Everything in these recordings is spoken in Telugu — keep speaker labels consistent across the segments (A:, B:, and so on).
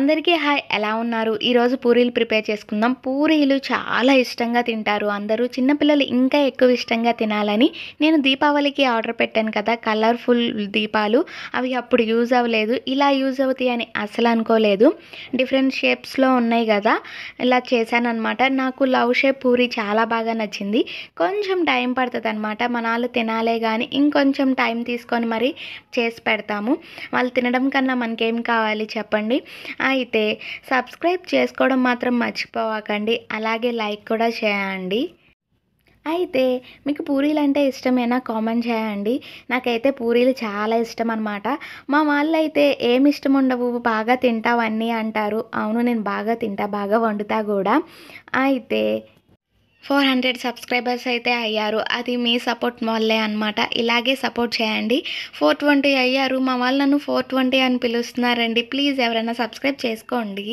A: అందరికీ హాయ్ ఎలా ఉన్నారు ఈరోజు పూరీలు ప్రిపేర్ చేసుకుందాం పూరీలు చాలా ఇష్టంగా తింటారు అందరూ చిన్నపిల్లలు ఇంకా ఎక్కువ ఇష్టంగా తినాలని నేను దీపావళికి ఆర్డర్ పెట్టాను కదా కలర్ఫుల్ దీపాలు అవి అప్పుడు యూజ్ అవ్వలేదు ఇలా యూజ్ అవుతాయి అని అసలు అనుకోలేదు డిఫరెంట్ షేప్స్లో ఉన్నాయి కదా ఇలా చేశానమాట నాకు లవ్ షేప్ పూరి చాలా బాగా నచ్చింది కొంచెం టైం పడుతుంది అనమాట మన వాళ్ళు తినాలే కానీ ఇంకొంచెం టైం తీసుకొని మరి చేసి పెడతాము వాళ్ళు తినడం కన్నా మనకేం కావాలి చెప్పండి అయితే సబ్స్క్రైబ్ చేసుకోవడం మాత్రం మర్చిపోవకండి అలాగే లైక్ కూడా చేయండి అయితే మీకు పూరీలు అంటే ఇష్టమేనా కామెంట్ చేయండి నాకైతే పూరీలు చాలా ఇష్టం అనమాట మా వాళ్ళు అయితే ఏమి ఇష్టం ఉండవు బాగా తింటావన్నీ అంటారు అవును నేను బాగా తింటా బాగా వండుతా కూడా అయితే ఫోర్ హండ్రెడ్ సబ్స్క్రైబర్స్ అయితే అయ్యారు అది మీ సపోర్ట్ వల్లే అనమాట ఇలాగే సపోర్ట్ చేయండి ఫోర్ ట్వంటీ అయ్యారు మా వాళ్ళు నన్ను ఫోర్ ట్వంటీ అని పిలుస్తున్నారండి ప్లీజ్ ఎవరైనా సబ్స్క్రైబ్ చేసుకోండి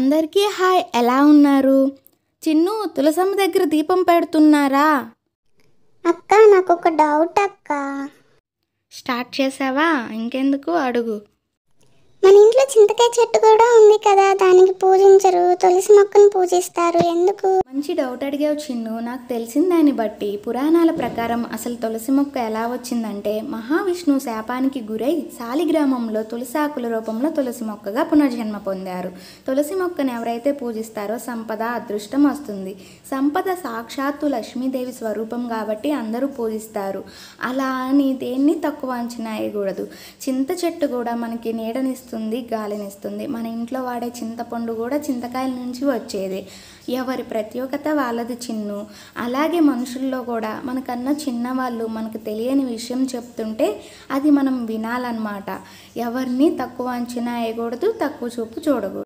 A: అందరికీ హాయ్ ఎలా ఉన్నారు చిన్ను తులసమ్మ దగ్గర దీపం పెడుతున్నారా అక్క నాకు ఒక డౌట్ అక్క స్టార్ట్ చేసావా ఇంకెందుకు అడుగు మన ఇంట్లో చింతకాయ చెట్టు కూడా ఉంది కదా దానికి పూజించరు తులసి మొక్కను పూజిస్తారు ఎందుకు మంచి డౌట్ అడిగావు చిన్ను నాకు తెలిసిన దాన్ని బట్టి పురాణాల ప్రకారం అసలు తులసి మొక్క ఎలా వచ్చిందంటే మహావిష్ణువు శాపానికి గురై సాలిగ్రామంలో తులసాకుల రూపంలో తులసి మొక్కగా పునర్జన్మ పొందారు తులసి మొక్కను ఎవరైతే పూజిస్తారో సంపద అదృష్టం వస్తుంది సంపద సాక్షాత్తు లక్ష్మీదేవి స్వరూపం కాబట్టి అందరూ పూజిస్తారు అలా అని దేన్ని తక్కువ అంచనా వేయకూడదు చింత చెట్టు కూడా మనకి నీడనిస్తుంది ఇస్తుంది గాలినిస్తుంది మన ఇంట్లో వాడే చింతపండు కూడా చింతకాయల నుంచి వచ్చేది ఎవరి ప్రత్యేకత వాళ్ళది చిన్ను అలాగే మనుషుల్లో కూడా మనకన్నా చిన్నవాళ్ళు మనకు తెలియని విషయం చెప్తుంటే అది మనం వినాలన్నమాట ఎవరిని తక్కువ అంచనా వేయకూడదు తక్కువ చూపు చూడకూడదు